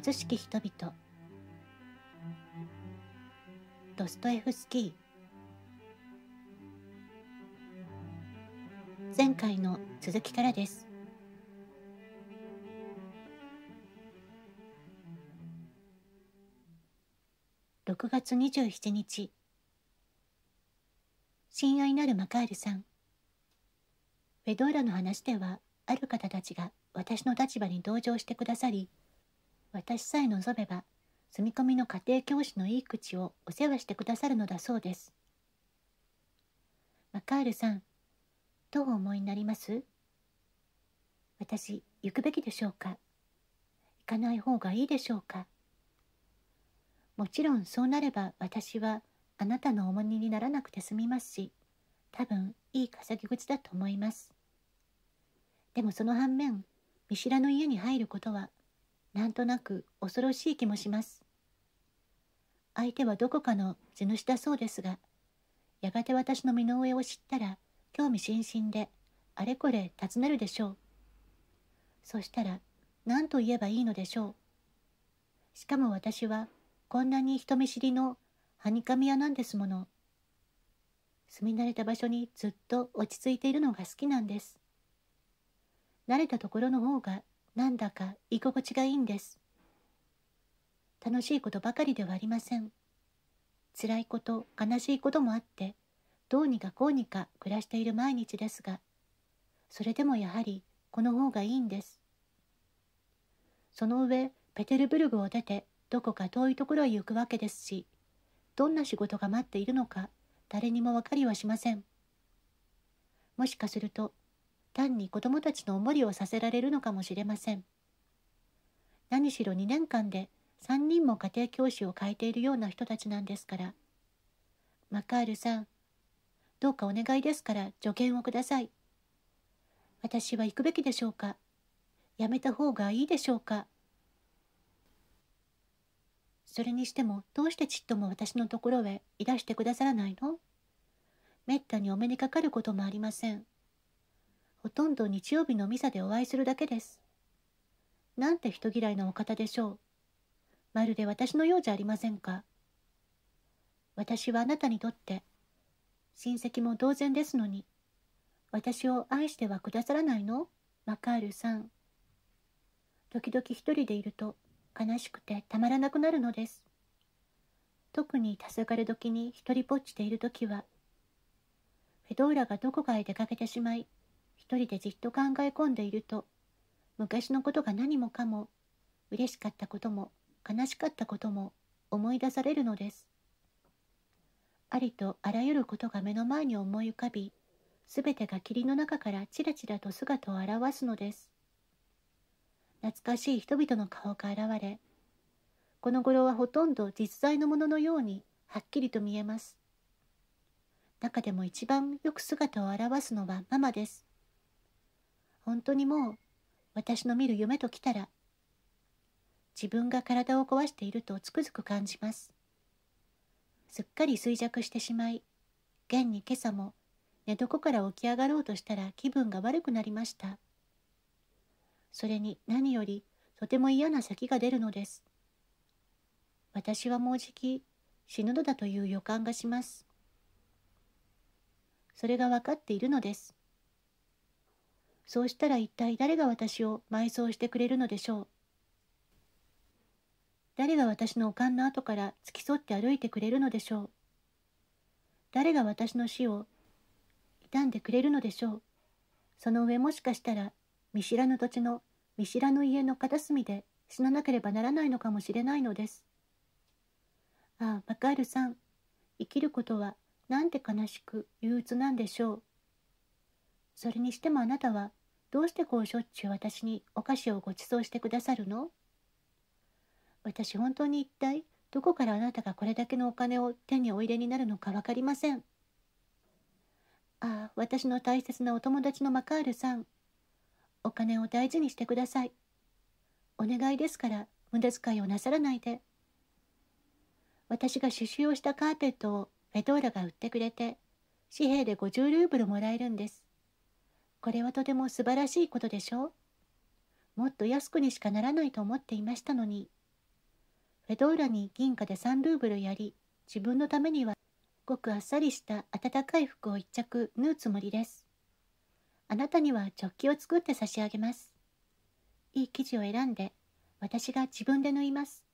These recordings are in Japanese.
貧しき人々ドストエフスキー前回の続きからです6月27日親愛なるマカールさんフェドーラの話ではある方たちが私の立場に同情してくださり私さえ望めば住み込みの家庭教師のいい口をお世話してくださるのだそうですマカールさんどうお思いになります私行くべきでしょうか行かない方がいいでしょうかもちろんそうなれば私はあなたの重荷にならなくて済みますし多分いい稼ぎ口だと思いますでもその反面見知らぬ家に入ることはなんとなく恐ろしい気もします相手はどこかの地主だそうですがやがて私の身の上を知ったら興味津々であれこれ尋ねるでしょうそしたら何と言えばいいのでしょうしかも私はこんなに人見知りのはにかみ屋なんですもの住み慣れた場所にずっと落ち着いているのが好きなんです慣れたところの方がなんだか居心地がいいんです楽しいことばかりではありません辛いこと悲しいこともあってどうにかこうにか暮らしている毎日ですがそれでもやはりこの方がいいんですその上ペテルブルグを出てどこか遠いところへ行くわけですしどんな仕事が待っているのか誰にも分かりはしませんもしかすると単に子供たちのおもりをさせられるのかもしれません何しろ2年間で3人も家庭教師を変えているような人たちなんですからマカールさんどうかお願いですから助言をください私は行くべきでしょうかやめた方がいいでしょうかそれにしてもどうしてちっとも私のところへいらしてくださらないのめったにお目にかかることもありませんほとんど日曜日のミサでお会いするだけです。なんて人嫌いなお方でしょう。まるで私のようじゃありませんか。私はあなたにとって、親戚も同然ですのに、私を愛してはくださらないのマカールさん。時々一人でいると悲しくてたまらなくなるのです。特に黄昏時に一人ぼっちでいる時は、フェドーラがどこかへ出かけてしまい、人でじっと考え込んでいると昔のことが何もかも嬉しかったことも悲しかったことも思い出されるのですありとあらゆることが目の前に思い浮かびすべてが霧の中からちらちらと姿を現すのです懐かしい人々の顔が現れこの頃はほとんど実在のもののようにはっきりと見えます中でも一番よく姿を現すのはママです本当にもう私の見る夢ときたら自分が体を壊しているとつくづく感じますすっかり衰弱してしまい現に今朝も寝床から起き上がろうとしたら気分が悪くなりましたそれに何よりとても嫌な咳が出るのです私はもうじき死ぬのだという予感がしますそれが分かっているのですそうしたら一体誰が私を埋葬してくれるのでしょう誰が私のおかんの後から付き添って歩いてくれるのでしょう誰が私の死を傷んでくれるのでしょうその上もしかしたら見知らぬ土地の見知らぬ家の片隅で死ななければならないのかもしれないのです。ああ、バカールさん、生きることはなんて悲しく憂鬱なんでしょう。それにしてもあなたはどうしてこうしょっちゅう私にお菓子をご馳走してくださるの私本当に一体どこからあなたがこれだけのお金を手においでになるのか分かりません。ああ、私の大切なお友達のマカールさん。お金を大事にしてください。お願いですから無駄遣いをなさらないで。私が刺繍をしたカーペットをフェドーラが売ってくれて、紙幣で50ルーブルもらえるんです。これはとても素晴らしいことでしょうもっと安くにしかならないと思っていましたのに。フェドーラに銀貨で3ルーブルやり、自分のためにはごくあっさりした暖かい服を一着縫うつもりです。あなたにはチョッキを作って差し上げます。いい生地を選んで、私が自分で縫います。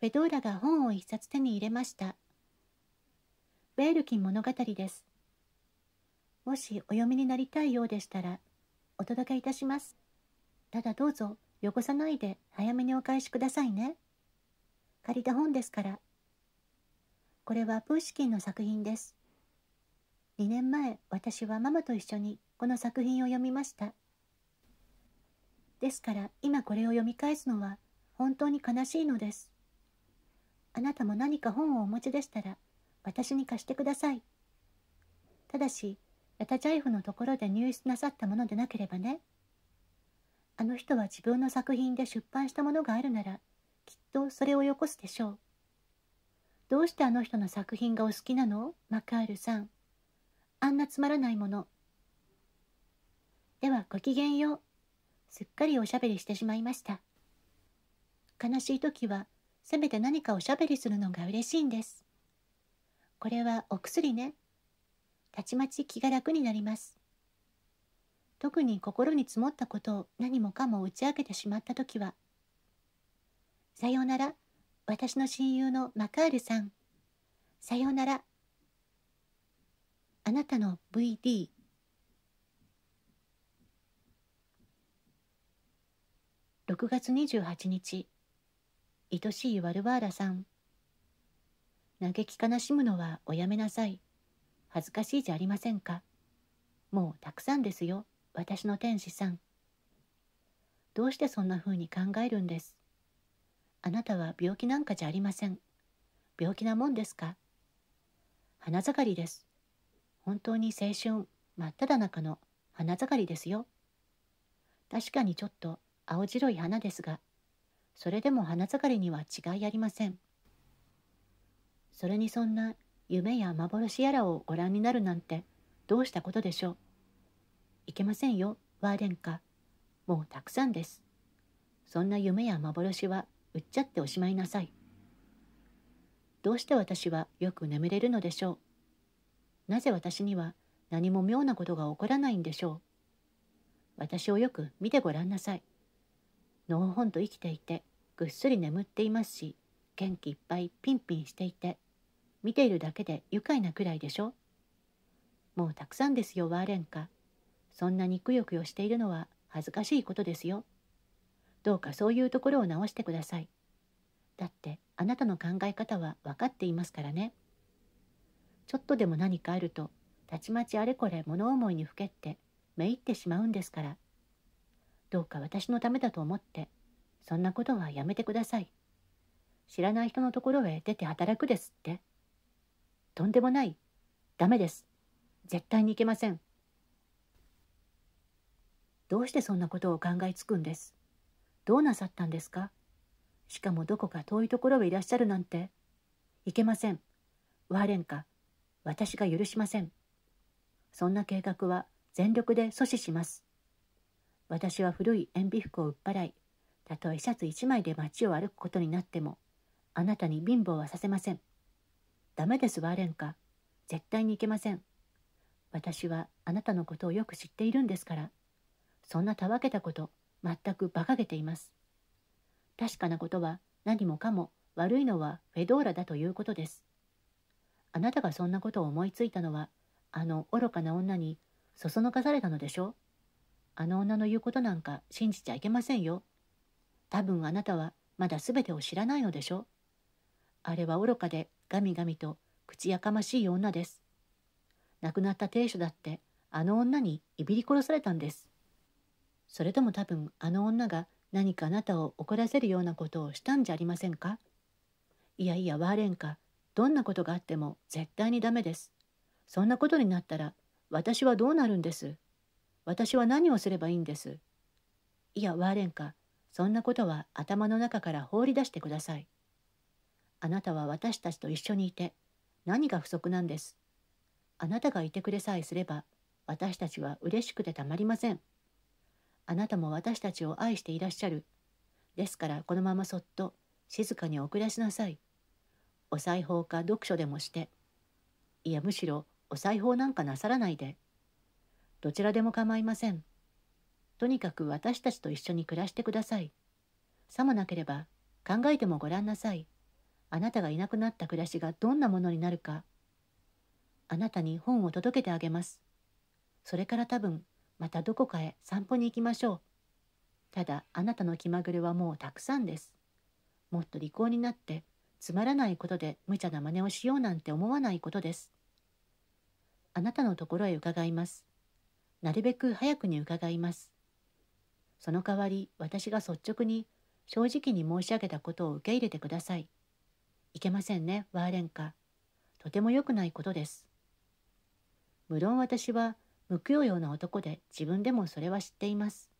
フェドーラが本を一冊手に入れました。ベールキン物語です。もしお読みになりたいようでしたら、お届けいたします。ただどうぞ、汚さないで早めにお返しくださいね。借りた本ですから。これはプーシキンの作品です。2年前、私はママと一緒にこの作品を読みました。ですから今これを読み返すのは本当に悲しいのです。あなたも何か本をお持ちでしたら私に貸してください。ただしラタチャイフのところで入室なさったものでなければねあの人は自分の作品で出版したものがあるならきっとそれをよこすでしょうどうしてあの人の作品がお好きなのマカールさんあんなつまらないものではごきげんようすっかりおしゃべりしてしまいました悲しい時はせめて何かおしゃべりするのが嬉しいんですこれはお薬ねたちまち気が楽になります。特に心に積もったことを何もかも打ち明けてしまった時は、さようなら、私の親友のマカールさん。さようなら。あなたの VD。6月28日、愛しいワルワーラさん。嘆き悲しむのはおやめなさい。恥ずかしいじゃありませんか。もうたくさんですよ、私の天使さん。どうしてそんな風に考えるんです。あなたは病気なんかじゃありません。病気なもんですか花盛りです。本当に青春真っ只中の花盛りですよ。確かにちょっと青白い花ですが、それでも花盛りには違いありません。それにそんな夢や幻やらをご覧になるなんてどうしたことでしょういけませんよワーデンカもうたくさんですそんな夢や幻は売っちゃっておしまいなさいどうして私はよく眠れるのでしょうなぜ私には何も妙なことが起こらないんでしょう私をよく見てごらんなさいのほほんと生きていてぐっすり眠っていますし元気いっぱいピンピンしていて見ているだけで愉快なくらいでしょもうたくさんですよワーレンカそんなにくよくよしているのは恥ずかしいことですよどうかそういうところを直してくださいだってあなたの考え方は分かっていますからねちょっとでも何かあるとたちまちあれこれ物思いにふけってめいってしまうんですからどうか私のためだと思ってそんなことはやめてください知らない人のところへ出て働くですって。とんでもない。ダメです。絶対に行けません。どうしてそんなことを考えつくんです。どうなさったんですかしかもどこか遠いところへいらっしゃるなんて。いけません。ワーレンカ、私が許しません。そんな計画は全力で阻止します。私は古い塩ビ服を売っ払い、たとえシャツ一枚で街を歩くことになっても、あなたに貧乏はさせません。ダメです、わーレンカ。絶対にいけません。私はあなたのことをよく知っているんですから。そんなたわけたこと、全く馬鹿げています。確かなことは何もかも悪いのはフェドーラだということです。あなたがそんなことを思いついたのは、あの愚かな女にそそのかされたのでしょう。あの女の言うことなんか信じちゃいけませんよ。多分あなたはまだ全てを知らないのでしょう。あれは愚かでガミガミと口やかましい女です。亡くなった亭主だってあの女にいびり殺されたんです。それとも多分あの女が何かあなたを怒らせるようなことをしたんじゃありませんかいやいやワーレンカどんなことがあっても絶対にダメです。そんなことになったら私はどうなるんです私は何をすればいいんですいやワーレンカそんなことは頭の中から放り出してください。あなたは私たちと一緒にいて何が不足なんです。あなたがいてくれさえすれば私たちは嬉しくてたまりません。あなたも私たちを愛していらっしゃる。ですからこのままそっと静かに暮らしなさい。お裁縫か読書でもして。いやむしろお裁縫なんかなさらないで。どちらでも構いません。とにかく私たちと一緒に暮らしてください。さもなければ考えてもごらんなさい。あなたがいなくなった暮らしがどんなものになるかあなたに本を届けてあげますそれから多分またどこかへ散歩に行きましょうただあなたの気まぐれはもうたくさんですもっと利口になってつまらないことで無茶な真似をしようなんて思わないことですあなたのところへ伺いますなるべく早くに伺いますその代わり私が率直に正直に申し上げたことを受け入れてください。いけませんね、ワーレンカ。とても良くないことです。無論私は無教養な男で自分でもそれは知っています。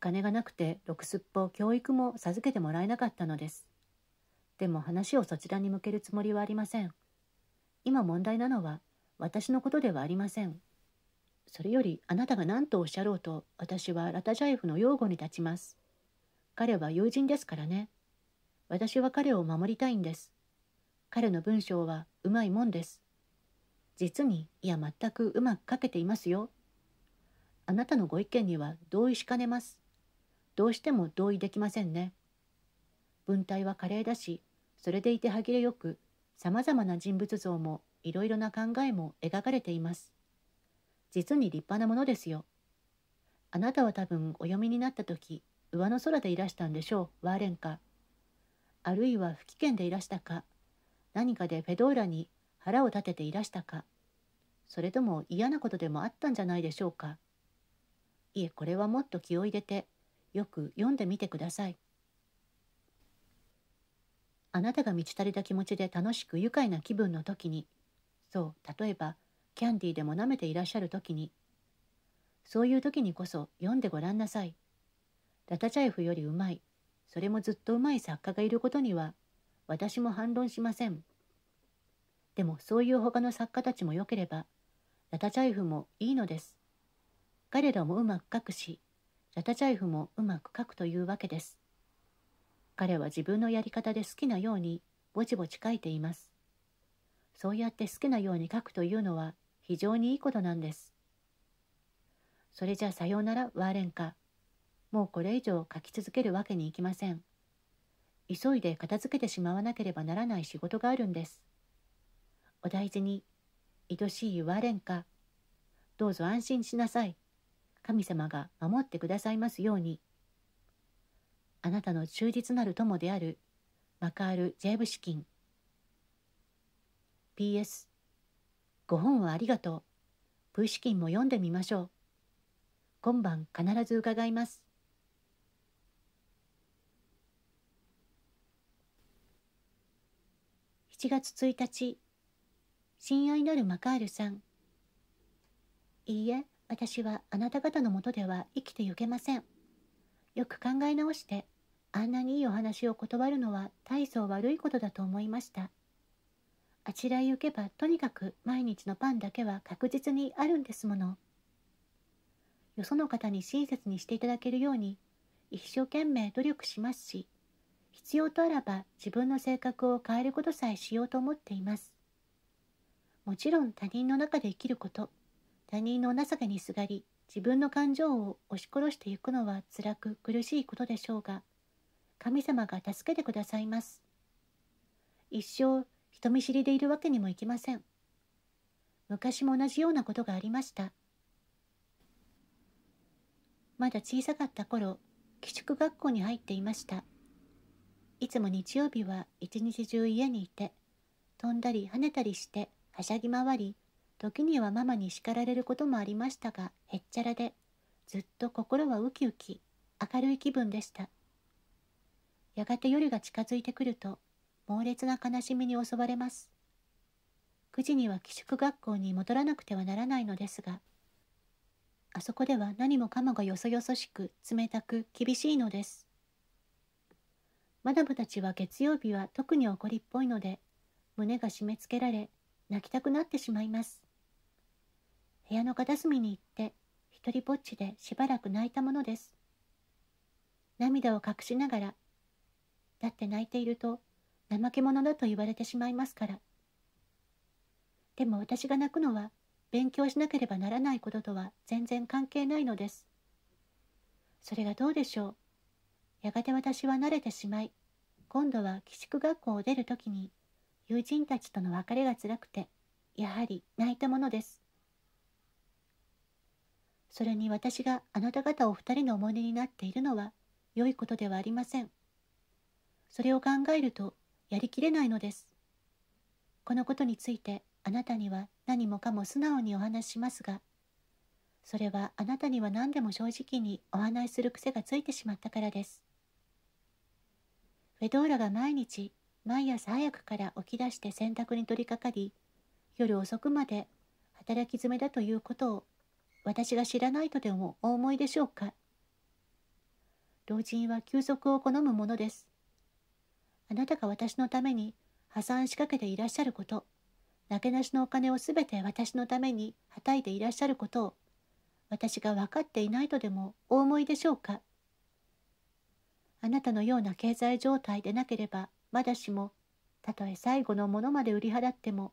金がなくてろくすっぽ教育も授けてもらえなかったのです。でも話をそちらに向けるつもりはありません。今問題なのは私のことではありません。それよりあなたが何とおっしゃろうと私はラタジャエフの擁護に立ちます。彼は友人ですからね。私は彼を守りたいんです。彼の文章はうまいもんです。実に、いや全くうまく書けていますよ。あなたのご意見には同意しかねます。どうしても同意できませんね。文体は華麗だし、それでいて歯切れよく、さまざまな人物像もいろいろな考えも描かれています。実に立派なものですよ。あなたは多分お読みになった時、上の空でいらしたんでしょう、ワーレンカ。あるいは不機嫌でいらしたか何かでフェドーラに腹を立てていらしたかそれとも嫌なことでもあったんじゃないでしょうかいえこれはもっと気を入れてよく読んでみてくださいあなたが満ち足りた気持ちで楽しく愉快な気分の時にそう例えばキャンディーでも舐めていらっしゃる時にそういう時にこそ読んでごらんなさいラタチャエフよりうまいそれもずっとうまい作家がいることには私も反論しませんでもそういう他の作家たちも良ければラタチャイフもいいのです彼らもうまく書くしラタチャイフもうまく書くというわけです彼は自分のやり方で好きなようにぼちぼち書いていますそうやって好きなように書くというのは非常にいいことなんですそれじゃあさようならワーレンカもうこれ以上書き続けるわけにいきません。急いで片付けてしまわなければならない仕事があるんです。お大事に、愛しい我んか、どうぞ安心しなさい。神様が守ってくださいますように。あなたの忠実なる友である、マカール・ジェーブ資金。PS、ご本をありがとう。プー資金も読んでみましょう。今晩必ず伺います。7月1日親愛なるマカールさんいいえ私はあなた方のもとでは生きてゆけませんよく考え直してあんなにいいお話を断るのは大層悪いことだと思いましたあちらへ行けばとにかく毎日のパンだけは確実にあるんですものよその方に親切にしていただけるように一生懸命努力しますし必要とあらば自分の性格を変えることさえしようと思っています。もちろん他人の中で生きること、他人の情けにすがり、自分の感情を押し殺していくのは辛く苦しいことでしょうが、神様が助けてくださいます。一生人見知りでいるわけにもいきません。昔も同じようなことがありました。まだ小さかった頃、寄宿学校に入っていました。いつも日曜日は一日中家にいて、飛んだり跳ねたりしてはしゃぎ回り、時にはママに叱られることもありましたが、へっちゃらで、ずっと心はウキウキ、明るい気分でした。やがて夜が近づいてくると、猛烈な悲しみに襲われます。9時には寄宿学校に戻らなくてはならないのですが、あそこでは何もかもがよそよそしく、冷たく、厳しいのです。マダムたちは月曜日は特に怒りっぽいので、胸が締め付けられ、泣きたくなってしまいます。部屋の片隅に行って、一人ぼっちでしばらく泣いたものです。涙を隠しながら、だって泣いていると、怠け者だと言われてしまいますから。でも私が泣くのは、勉強しなければならないこととは全然関係ないのです。それがどうでしょう。やがて私は慣れてしまい今度は寄宿学校を出る時に友人たちとの別れが辛くてやはり泣いたものですそれに私があなた方お二人の思い出になっているのは良いことではありませんそれを考えるとやりきれないのですこのことについてあなたには何もかも素直にお話しますがそれはあなたには何でも正直にお話しする癖がついてしまったからですフェドーラが毎日毎朝早くから起き出して洗濯に取り掛かり夜遅くまで働き詰めだということを私が知らないとでもお思いでしょうか老人は休息を好むものですあなたが私のために破産しかけていらっしゃることなけなしのお金をすべて私のためにはたいていらっしゃることを私が分かっていないとでもお思いでしょうかあなたのような経済状態でなければまだしもたとえ最後のものまで売り払っても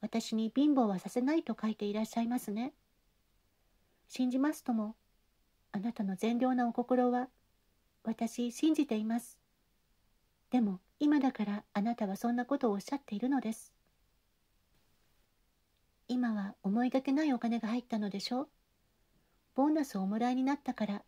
私に貧乏はさせないと書いていらっしゃいますね。信じますともあなたの善良なお心は私信じています。でも今だからあなたはそんなことをおっしゃっているのです。今は思いがけないお金が入ったのでしょう。ボーナスをおもらいになったから。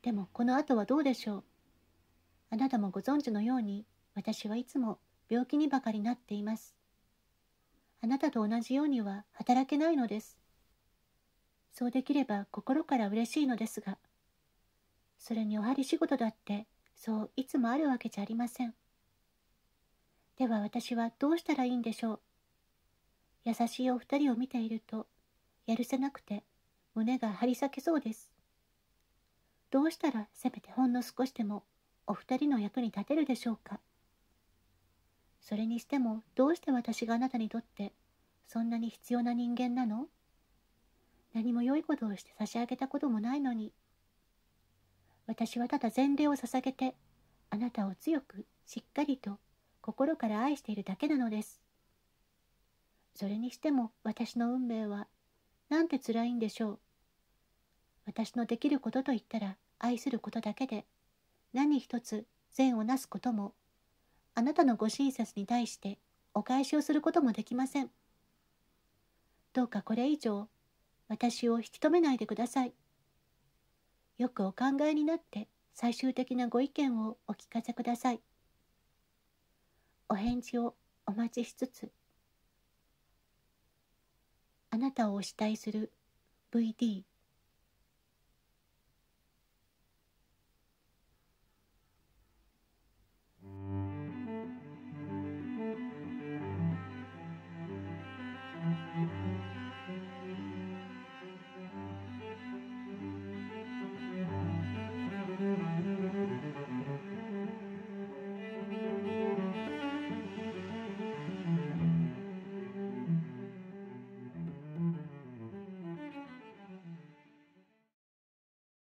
でもこの後はどうでしょう。あなたもご存知のように、私はいつも病気にばかりなっています。あなたと同じようには働けないのです。そうできれば心から嬉しいのですが、それにおはり仕事だって、そういつもあるわけじゃありません。では私はどうしたらいいんでしょう。優しいお二人を見ていると、やるせなくて胸が張り裂けそうです。どうしたらせめてほんの少しでもお二人の役に立てるでしょうかそれにしてもどうして私があなたにとってそんなに必要な人間なの何も良いことをして差し上げたこともないのに私はただ前例を捧げてあなたを強くしっかりと心から愛しているだけなのですそれにしても私の運命はなんて辛いんでしょう私のできることといったら愛することだけで何一つ善をなすこともあなたのご親切に対してお返しをすることもできませんどうかこれ以上私を引き止めないでくださいよくお考えになって最終的なご意見をお聞かせくださいお返事をお待ちしつつあなたをお慕いする VD